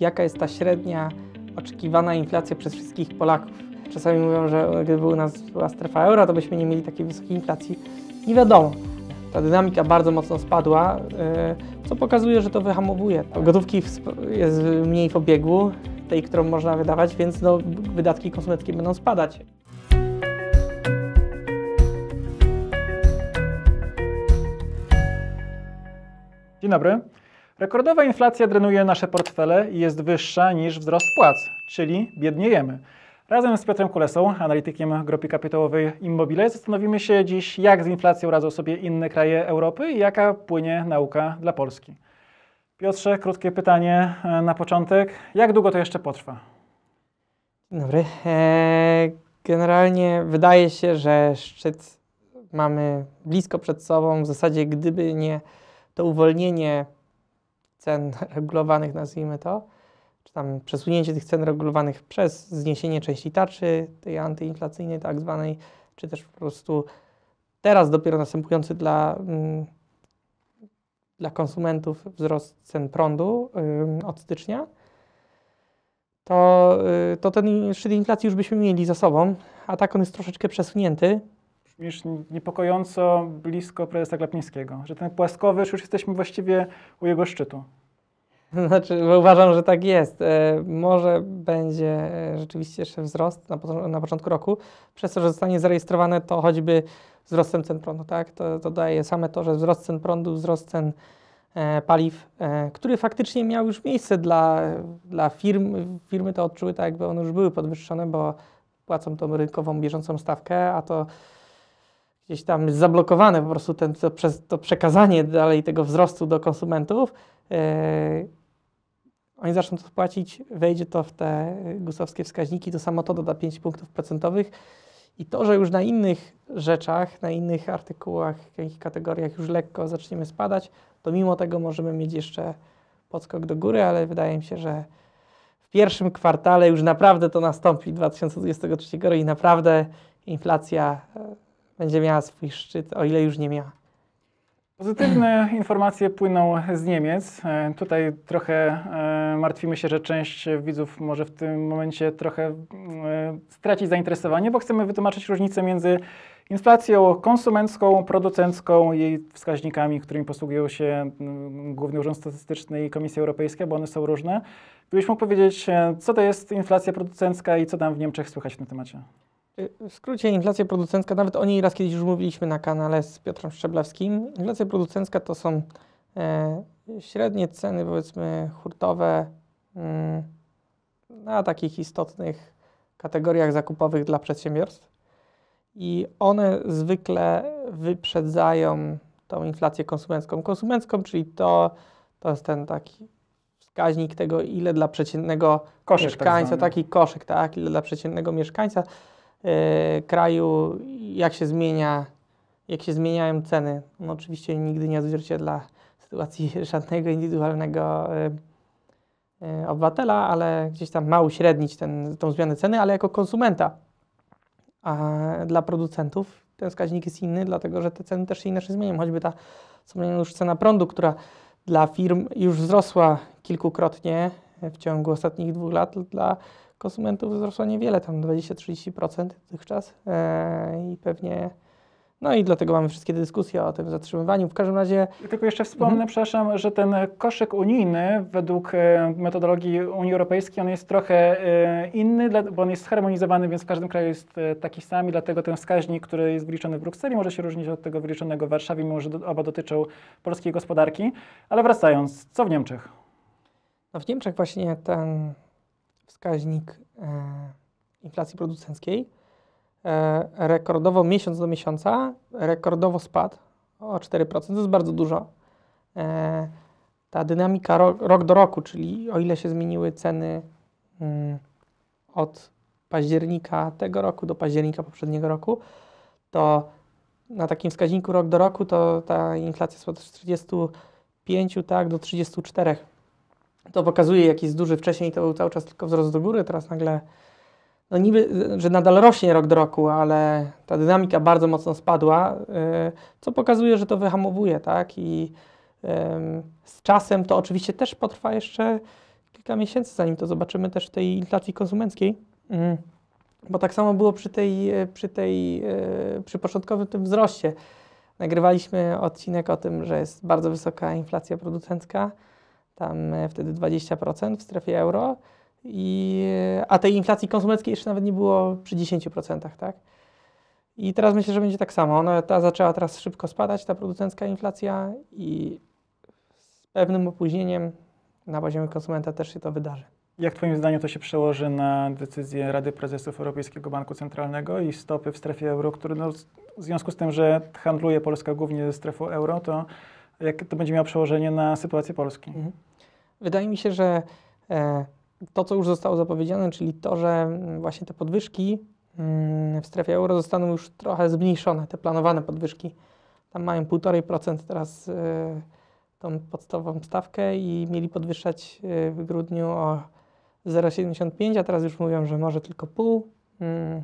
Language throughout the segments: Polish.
jaka jest ta średnia oczekiwana inflacja przez wszystkich Polaków. Czasami mówią, że gdyby u nas była strefa euro, to byśmy nie mieli takiej wysokiej inflacji. Nie wiadomo. Ta dynamika bardzo mocno spadła, y, co pokazuje, że to wyhamowuje. Gotówki jest mniej w obiegu, tej, którą można wydawać, więc no, wydatki konsumenckie będą spadać. Dzień dobry. Rekordowa inflacja drenuje nasze portfele i jest wyższa niż wzrost płac, czyli biedniejemy. Razem z Piotrem Kulesą, analitykiem grupy kapitałowej Immobile, zastanowimy się dziś, jak z inflacją radzą sobie inne kraje Europy i jaka płynie nauka dla Polski. Piotrze, krótkie pytanie e, na początek. Jak długo to jeszcze potrwa? Dzień dobry. E, generalnie wydaje się, że szczyt mamy blisko przed sobą. W zasadzie, gdyby nie to uwolnienie cen regulowanych, nazwijmy to, czy tam przesunięcie tych cen regulowanych przez zniesienie części tarczy, tej antyinflacyjnej tak zwanej, czy też po prostu teraz dopiero następujący dla, mm, dla konsumentów wzrost cen prądu od stycznia, to, y, to ten szczyt inflacji już byśmy mieli za sobą, a tak on jest troszeczkę przesunięty. już niepokojąco blisko prezesa Glapińskiego, że ten płaskowyż już jesteśmy właściwie u jego szczytu. Znaczy, uważam, że tak jest. E, może będzie e, rzeczywiście jeszcze wzrost na, na początku roku, przez to, że zostanie zarejestrowane to choćby wzrostem cen prądu, tak? To, to daje same to, że wzrost cen prądu, wzrost cen e, paliw, który faktycznie miał już miejsce dla, dla firm. Firmy to odczuły tak, jakby one już były podwyższone, bo płacą tą rynkową bieżącą stawkę, a to gdzieś tam jest zablokowane po prostu ten, to, przez, to przekazanie dalej tego wzrostu do konsumentów oni zaczną to płacić, wejdzie to w te y, gusowskie wskaźniki, to samo to doda 5 punktów procentowych. I to, że już na innych rzeczach, na innych artykułach, w jakich kategoriach już lekko zaczniemy spadać, to mimo tego możemy mieć jeszcze podskok do góry, ale wydaje mi się, że w pierwszym kwartale już naprawdę to nastąpi 2023 roku i naprawdę inflacja e, będzie miała swój szczyt, o ile już nie miała. Pozytywne informacje płyną z Niemiec. E, tutaj trochę e, martwimy się, że część widzów może w tym momencie trochę e, stracić zainteresowanie, bo chcemy wytłumaczyć różnicę między inflacją konsumencką, producencką, jej wskaźnikami, którymi posługują się Główny Urząd Statystyczny i Komisja Europejska, bo one są różne. Gdybyś mógł powiedzieć, co to jest inflacja producencka i co tam w Niemczech słychać na tym temacie? Y, w skrócie, inflacja producencka, nawet o niej raz kiedyś już mówiliśmy na kanale z Piotrem Szczeblewskim. Inflacja producencka to są e, średnie ceny, powiedzmy, hurtowe mm, na takich istotnych kategoriach zakupowych dla przedsiębiorstw. I one zwykle wyprzedzają tą inflację konsumencką. Konsumencką, czyli to, to jest ten taki wskaźnik tego, ile dla przeciętnego koszyk, tak mieszkańca, tak taki koszyk, tak, ile dla przeciętnego mieszkańca E, kraju, jak się zmienia, jak się zmieniają ceny. No oczywiście nigdy nie odzwierciedla sytuacji żadnego indywidualnego e, e, obywatela, ale gdzieś tam ma uśrednić ten, tą zmianę ceny, ale jako konsumenta. A dla producentów ten wskaźnik jest inny, dlatego że te ceny też się inaczej zmieniają. Choćby ta już cena prądu, która dla firm już wzrosła kilkukrotnie w ciągu ostatnich dwóch lat, dla konsumentów wzrosło niewiele, tam 20-30% dotychczas yy, i pewnie no i dlatego mamy wszystkie dyskusje o tym zatrzymywaniu. W każdym razie. Tylko jeszcze wspomnę, mhm. przepraszam, że ten koszyk unijny według e, metodologii Unii Europejskiej on jest trochę e, inny, bo on jest zharmonizowany, więc w każdym kraju jest e, taki sam i dlatego ten wskaźnik, który jest wyliczony w Brukseli, może się różnić od tego wyliczonego w Warszawie, mimo że oba dotyczą polskiej gospodarki. Ale wracając, co w Niemczech? No w Niemczech właśnie ten wskaźnik e, inflacji producenckiej e, rekordowo miesiąc do miesiąca, rekordowo spadł o 4%. To jest bardzo dużo. E, ta dynamika rok, rok do roku, czyli o ile się zmieniły ceny mm, od października tego roku do października poprzedniego roku, to na takim wskaźniku rok do roku to ta inflacja spadła z 35 tak, do 34 to pokazuje jakiś duży wcześniej, to był cały czas tylko wzrost do góry, teraz nagle, no niby, że nadal rośnie rok do roku, ale ta dynamika bardzo mocno spadła, y, co pokazuje, że to wyhamowuje, tak, i z czasem to oczywiście też potrwa jeszcze kilka miesięcy, zanim to zobaczymy też w tej inflacji konsumenckiej, mm, bo tak samo było przy tej, przy tej, y, przy początkowym tym wzroście. Nagrywaliśmy odcinek o tym, że jest bardzo wysoka inflacja producencka, tam e, wtedy 20% w strefie euro, i, e, a tej inflacji konsumenckiej jeszcze nawet nie było przy 10%, tak? I teraz myślę, że będzie tak samo. Ona no, ta zaczęła teraz szybko spadać, ta producencka inflacja, i z pewnym opóźnieniem na poziomie konsumenta też się to wydarzy. Jak Twoim zdaniem to się przełoży na decyzję Rady Prezesów Europejskiego Banku Centralnego i stopy w strefie euro, który no, w związku z tym, że handluje Polska głównie ze strefą euro, to jak to będzie miało przełożenie na sytuację Polski. Mhm. Wydaje mi się, że e, to, co już zostało zapowiedziane, czyli to, że mm, właśnie te podwyżki mm, w strefie euro zostaną już trochę zmniejszone, te planowane podwyżki. Tam mają 1,5% teraz e, tą podstawową stawkę i mieli podwyższać e, w grudniu o 0,75, a teraz już mówią, że może tylko pół. Mm.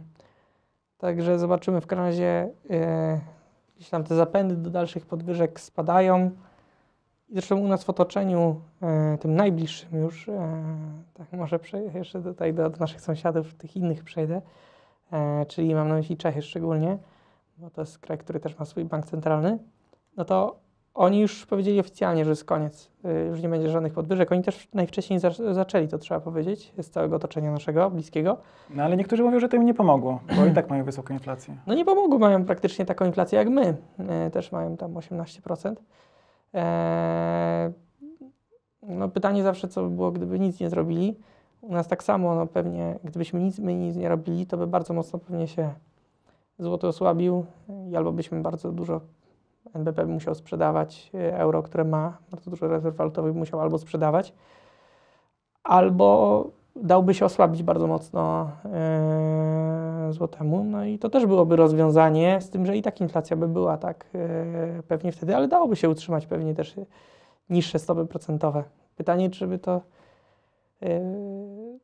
Także zobaczymy w każdym razie, gdzieś tam te zapędy do dalszych podwyżek spadają. I zresztą u nas w otoczeniu, e, tym najbliższym już, e, tak może jeszcze tutaj do, do, naszych sąsiadów, tych innych przejdę, e, czyli mam na myśli Czechy szczególnie, bo to jest kraj, który też ma swój bank centralny, no to oni już powiedzieli oficjalnie, że jest koniec, y, już nie będzie żadnych podwyżek. Oni też najwcześniej za- zaczęli, to trzeba powiedzieć, z całego otoczenia naszego, bliskiego. No ale niektórzy mówią, że to im nie pomogło, bo i tak mają wysoką inflację. No nie pomogło, mają praktycznie taką inflację jak my. Y, też mają tam 18%. E, no pytanie zawsze, co by było, gdyby nic nie zrobili. U nas tak samo, no pewnie, gdybyśmy nic, my nic nie robili, to by bardzo mocno pewnie się złoto osłabił i albo byśmy bardzo dużo NBP musiał sprzedawać y, euro, które ma bardzo dużo rezerw walutowych, musiał albo sprzedawać, albo dałby się osłabić bardzo mocno yy, złotemu. No i to też byłoby rozwiązanie, z tym, że i tak inflacja by była tak yy, pewnie wtedy, ale dałoby się utrzymać pewnie też y, niższe stopy procentowe. Pytanie, czy by to y,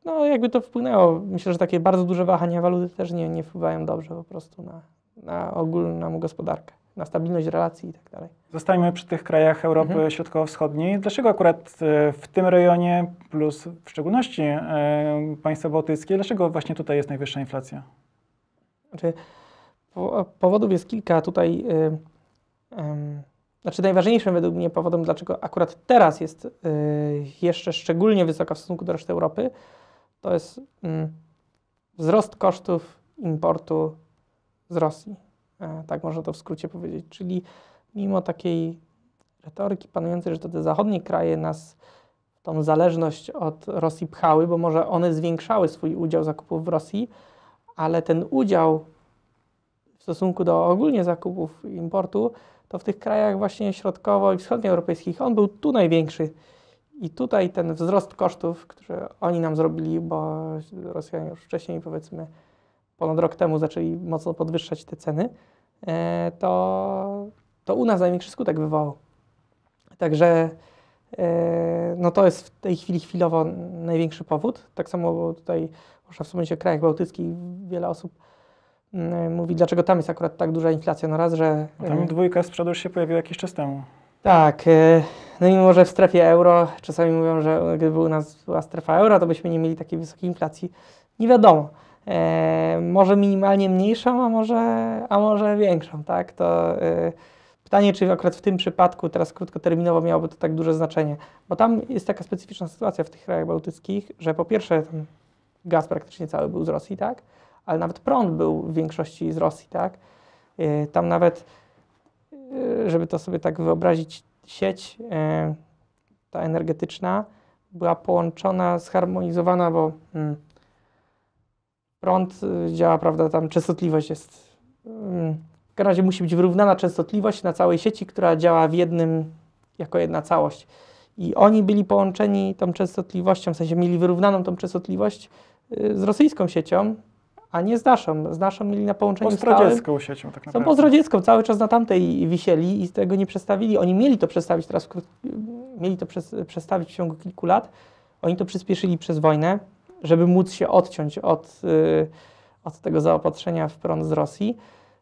no jakby to wpłynęło. Myślę, że takie bardzo duże wahania waluty też nie, nie wpływają dobrze po prostu na, na ogólną gospodarkę na stabilność relacji tak dalej. Zostańmy przy tych krajach Europy mhm. Środkowo-Wschodniej. Dlaczego akurat e, w tym rejonie, plus w szczególności e, państwa bałtyckie, dlaczego właśnie tutaj jest najwyższa inflacja? Znaczy, powodów jest kilka. Tutaj, y, znaczy najważniejszym według mnie powodem, dlaczego akurat teraz jest y, jeszcze szczególnie wysoka w stosunku do reszty Europy, to jest mm, wzrost kosztów importu z Rosji E, tak można to w skrócie powiedzieć. Czyli mimo takiej retoryki panującej, że to te zachodnie kraje nas tą zależność od Rosji pchały, bo może one zwiększały swój udział zakupów w Rosji, ale ten udział w stosunku do ogólnie zakupów importu, to w tych krajach właśnie środkowo- i wschodnioeuropejskich on był tu największy. I tutaj ten wzrost kosztów, który oni nam zrobili, bo Rosjanie już wcześniej powiedzmy ponad rok temu zaczęli mocno podwyższać te ceny, e, to, to u nas największy skutek wywołał. Także e, no to jest w tej chwili chwilowo największy powód. Tak samo tutaj można w sumie o krajach bałtyckich wiele osób mm, mówi, dlaczego tam jest akurat tak duża inflacja. No raz, że... tam e, dwójka sprzedaż się pojawiła jakiś czas temu. Tak, no mimo, że w strefie euro czasami mówią, że gdyby u nas była strefa euro, to byśmy nie mieli takiej wysokiej inflacji. Nie wiadomo e, może minimalnie mniejszą, a może, a może większą, tak? To e, pytanie, czy akurat w tym przypadku teraz krótkoterminowo miałoby to tak duże znaczenie, bo tam jest taka specyficzna sytuacja w tych krajach bałtyckich, że po pierwsze gaz praktycznie cały był z Rosji, tak? Ale nawet prąd był w większości z Rosji, tak? E, tam nawet, e, żeby to sobie tak wyobrazić, sieć e, ta energetyczna była połączona, zharmonizowana, bo... Hmm, prąd y, działa, prawda, tam częstotliwość jest. Mm, w każdym razie musi być wyrównana częstotliwość na całej sieci, która działa w jednym, jako jedna całość. I oni byli połączeni tą częstotliwością, w sensie mieli wyrównaną tą częstotliwość y, z rosyjską siecią, a nie z naszą. Z naszą mieli na połączeniu Pozdradziecką siecią tak naprawdę. Są pozdradziecką, cały czas na tamtej wisieli i tego nie przestawili. Oni mieli to przestawić teraz, mieli to przestawić w ciągu kilku lat. Oni to przyspieszyli przez wojnę żeby móc się odciąć od, y, od tego zaopatrzenia w prąd z Rosji.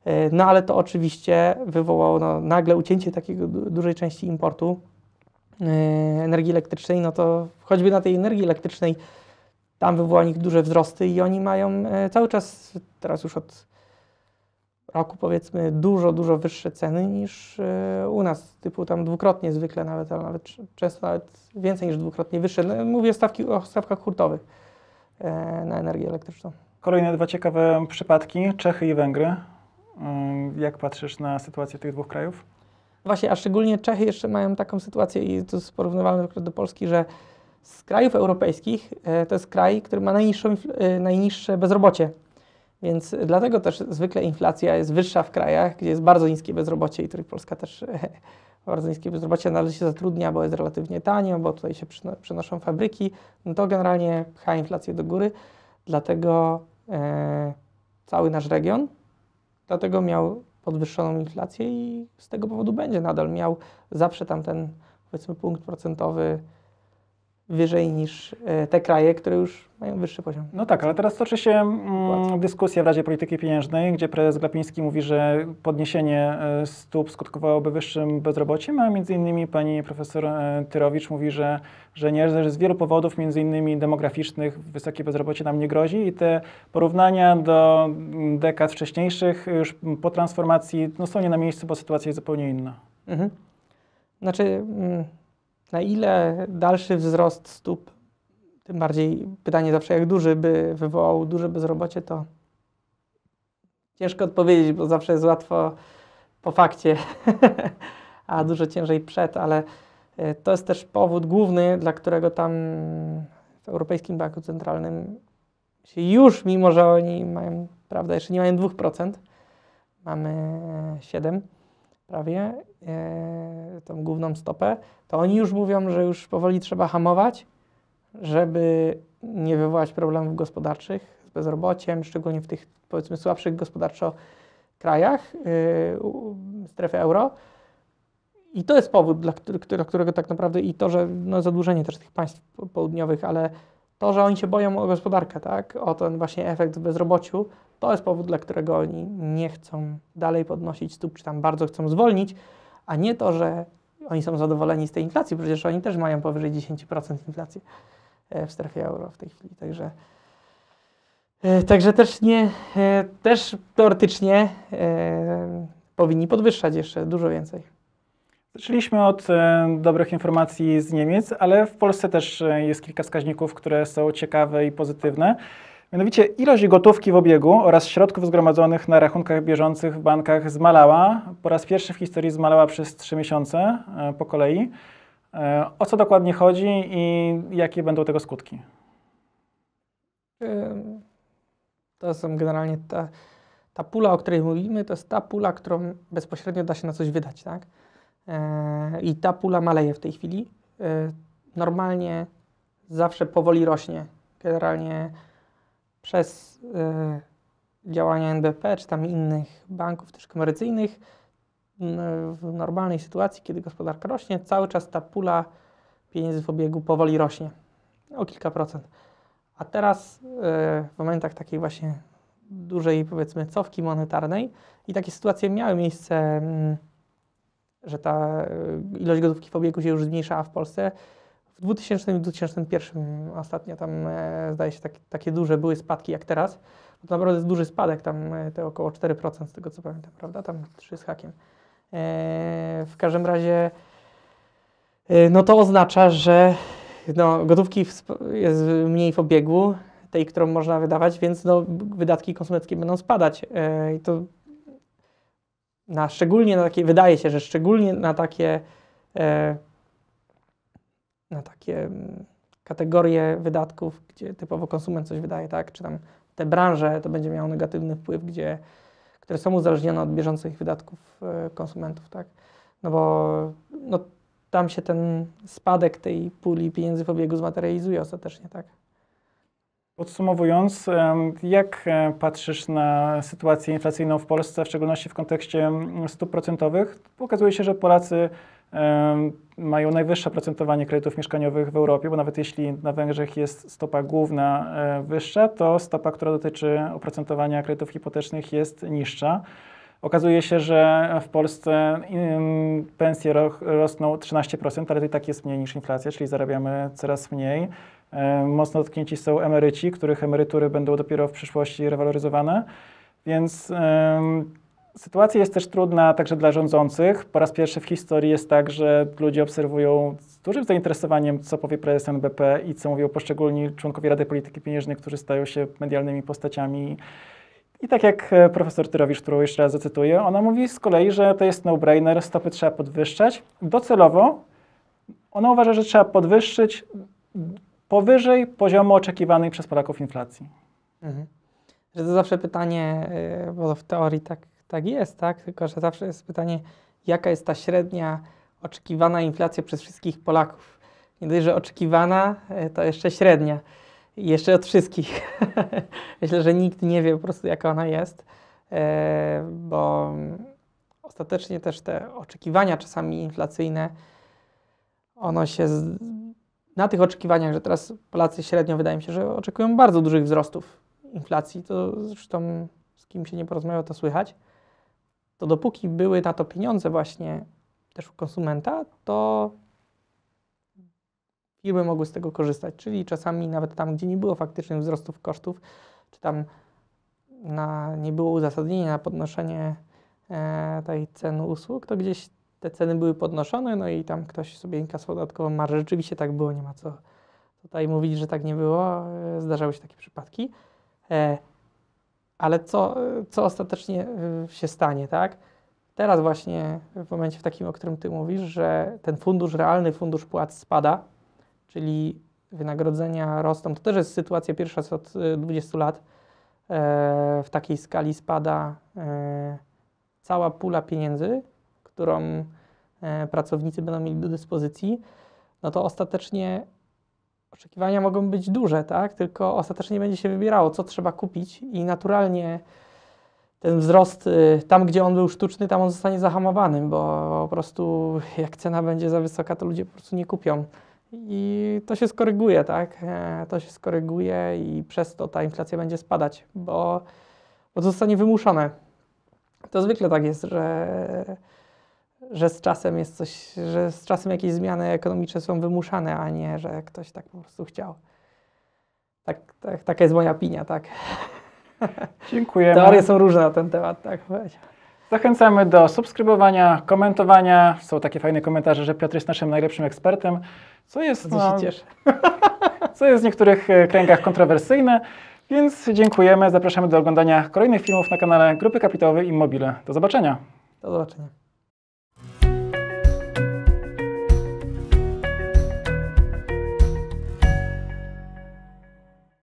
Y, no ale to oczywiście wywołało no, nagle ucięcie takiego dużej części importu y, energii elektrycznej, no to choćby na tej energii elektrycznej tam wywoła nich duże wzrosty i oni mają cały czas, teraz już od roku powiedzmy, dużo, dużo wyższe ceny niż u nas, typu tam dwukrotnie zwykle nawet, a nawet często nawet więcej niż dwukrotnie wyższe. No, mówię o, stawki, o stawkach hurtowych. E, na energię elektryczną. Kolejne dwa ciekawe przypadki, Czechy i Węgry. E, jak patrzysz na sytuację tych dwóch krajów? Właśnie, a szczególnie Czechy jeszcze mają taką sytuację i to jest porównywalne do Polski, że z krajów europejskich e, to jest kraj, który ma najniższe bezrobocie. Więc dlatego też zwykle inflacja jest wyższa w krajach, gdzie jest bardzo niskie bezrobocie i których Polska też bardzo niskie bezrobocie, no się zatrudnia, bo jest relatywnie tanio, bo tutaj się przenoszą fabryki, no to generalnie pcha inflację do góry, dlatego e, cały nasz region dlatego miał podwyższoną inflację i z tego powodu będzie nadal miał zawsze tam ten powiedzmy punkt procentowy wyżej niż e, te kraje, które już mają wyższy poziom. No tak, ale teraz toczy się mm, dyskusja w Radzie Polityki Pieniężnej, gdzie prezes Glapiński mówi, że podniesienie e, stóp skutkowałoby wyższym bezrobociem, a między innymi pani profesor e, Tyrowicz mówi, że, że nie, że z wielu powodów, między innymi demograficznych, wysokie bezrobocie nam nie grozi i te porównania do mm, dekad wcześniejszych już po transformacji no, są nie na miejscu, bo sytuacja jest zupełnie inna. Mhm. Znaczy... Mm na ile dalszy wzrost stóp, tym bardziej pytanie zawsze jak duży by wywołał duże bezrobocie, to ciężko odpowiedzieć, bo zawsze jest łatwo po fakcie, a dużo ciężej przed, ale e, to jest też powód główny, dla którego tam w Europejskim Banku Centralnym się już, mimo że oni mają, prawda, jeszcze nie mają 2%, mamy 7%, prawie e, tą główną stopę, to oni już mówią, że już powoli trzeba hamować, żeby nie wywołać problemów gospodarczych z bezrobociem, szczególnie w tych powiedzmy słabszych gospodarczo krajach yy, e, strefy euro. I to jest powód, dla którego, którego tak naprawdę i to, że no, zadłużenie też tych państw południowych, ale to, że oni się boją o gospodarkę, tak? o ten właśnie efekt w bezrobociu, to jest powód, dla którego oni nie chcą dalej podnosić stóp, czy tam bardzo chcą zwolnić, a nie to, że oni są zadowoleni z tej inflacji, przecież oni też mają powyżej 10% inflacji e, w strefie euro w tej chwili, także... E, także też nie, e, też teoretycznie powinni podwyższać jeszcze dużo więcej. Zaczęliśmy od e, dobrych informacji z Niemiec, ale w Polsce też e, jest kilka wskaźników, które są ciekawe i pozytywne. Mianowicie ilość gotówki w obiegu oraz środków zgromadzonych na rachunkach bieżących w bankach zmalała. Po raz pierwszy w historii zmalała przez 3 miesiące e, po kolei. O co dokładnie chodzi i jakie będą tego skutki? To są generalnie ta, ta pula, o której mówimy, to jest ta pula, którą bezpośrednio da się na coś wydać, tak? E, I ta pula maleje w tej chwili. E, normalnie zawsze powoli rośnie. Generalnie przez e, działania NBP czy tam innych banków też komercyjnych w normalnej sytuacji, kiedy gospodarka rośnie, cały czas ta pula pieniędzy w obiegu powoli rośnie o kilka procent. A teraz w momentach takiej właśnie dużej, powiedzmy, cofki monetarnej i takie sytuacje miały miejsce mm, że ta y, ilość gotówki w obiegu się już zmniejszała w Polsce. W 2000 i 2001 ostatnio tam e, zdaje się tak, takie duże były spadki jak teraz. No to naprawdę jest duży spadek, tam e, te około 4% z tego co pamiętam, prawda? Tam 3 z hakiem. E, w każdym razie no to oznacza, że no, gotówki jest mniej w obiegu, tej, którą można wydawać, więc no, wydatki konsumenckie będą spadać. I to na szczególnie na takie, wydaje się, że szczególnie na takie, e, na takie mm, kategorie wydatków, gdzie typowo konsument coś wydaje, tak, czy tam te branże, to będzie miało negatywny wpływ, gdzie, które są uzależnione od bieżących wydatków e, konsumentów, tak, no bo no, tam się ten spadek tej puli pieniędzy w obiegu zmaterializuje ostatecznie, tak. Podsumowując, jak e, patrzysz na sytuację inflacyjną w Polsce, w szczególności w kontekście stóp procentowych? Okazuje się, że Polacy mają najwyższe procentowanie kredytów mieszkaniowych w Europie, bo nawet jeśli na Węgrzech jest stopa główna e, wyższa, to stopa, która dotyczy oprocentowania kredytów hipotecznych jest niższa. Okazuje się, że w Polsce pensje rosną 13%, ale to i tak jest mniej niż inflacja, czyli zarabiamy coraz mniej. E, mocno dotknięci są emeryci, których emerytury będą dopiero w przyszłości rewaloryzowane. Więc sytuacja jest też trudna także dla rządzących. Po raz pierwszy w historii jest tak, że ludzie obserwują z dużym zainteresowaniem, co powie prezes NBP i co mówią poszczególni członkowie Rady Polityki Pieniężnej, którzy stają się medialnymi postaciami. I tak jak e, profesor Tyrowicz, którą jeszcze raz zacytuję, ona mówi z kolei, że to jest no-brainer, stopy trzeba podwyższać. Docelowo ona uważa, że trzeba podwyższyć powyżej poziomu oczekiwanej przez Polaków inflacji. Mhm. Że to zawsze pytanie, y, bo w teorii tak, tak jest, tak? Tylko, że zawsze jest pytanie, jaka jest ta średnia oczekiwana inflacja przez wszystkich Polaków. Nie dość, że oczekiwana, y, to jeszcze średnia. I jeszcze od wszystkich. Myślę, że nikt nie wie po prostu, jaka ona jest, y, bo ostatecznie też te oczekiwania czasami inflacyjne, ono się na tych oczekiwaniach, że teraz Polacy średnio wydaje mi się, że oczekują bardzo dużych wzrostów inflacji, to zresztą z kim się nie porozmawiał, to słychać, to dopóki były na to pieniądze właśnie też u konsumenta, to firmy mogły z tego korzystać. Czyli czasami nawet tam, gdzie nie było faktycznych wzrostów kosztów, czy tam na, nie było uzasadnienia na podnoszenie e, tej ceny usług, to gdzieś te ceny były podnoszone, no i tam ktoś sobie inkasował dodatkową marżę. Rzeczywiście tak było, nie ma co tutaj mówić, że tak nie było. E, zdarzały się takie przypadki. E, ale co, co ostatecznie e, się stanie, tak? Teraz właśnie w momencie w takim, o którym Ty mówisz, że ten fundusz, realny fundusz płac spada, czyli wynagrodzenia rosną. To też jest sytuacja pierwsza od 20 lat. W takiej skali spada cała pula pieniędzy, którą e, pracownicy będą mieli do dyspozycji, no to ostatecznie oczekiwania mogą być duże, tak? Tylko ostatecznie będzie się wybierało, co trzeba kupić i naturalnie ten wzrost y, tam, gdzie on był sztuczny, tam on zostanie zahamowany, bo po prostu jak cena będzie za wysoka, to ludzie po prostu nie kupią. I to się skoryguje, tak? E, to się skoryguje i przez to ta inflacja będzie spadać, bo, bo to zostanie wymuszone. To zwykle tak jest, że że z czasem jest coś, że z czasem jakieś zmiany ekonomiczne są wymuszane, a nie, że ktoś tak po prostu chciał. Tak, tak, taka jest moja opinia, tak. Dziękujemy. Teorie są różne na ten temat, tak Zachęcamy do subskrybowania, komentowania. Są takie fajne komentarze, że Piotr jest naszym najlepszym ekspertem, co jest, no, się cieszę. co jest w niektórych e, kręgach kontrowersyjne. Więc dziękujemy, zapraszamy do oglądania kolejnych filmów na kanale Grupy Kapitałowej Immobile. Do zobaczenia. Do zobaczenia.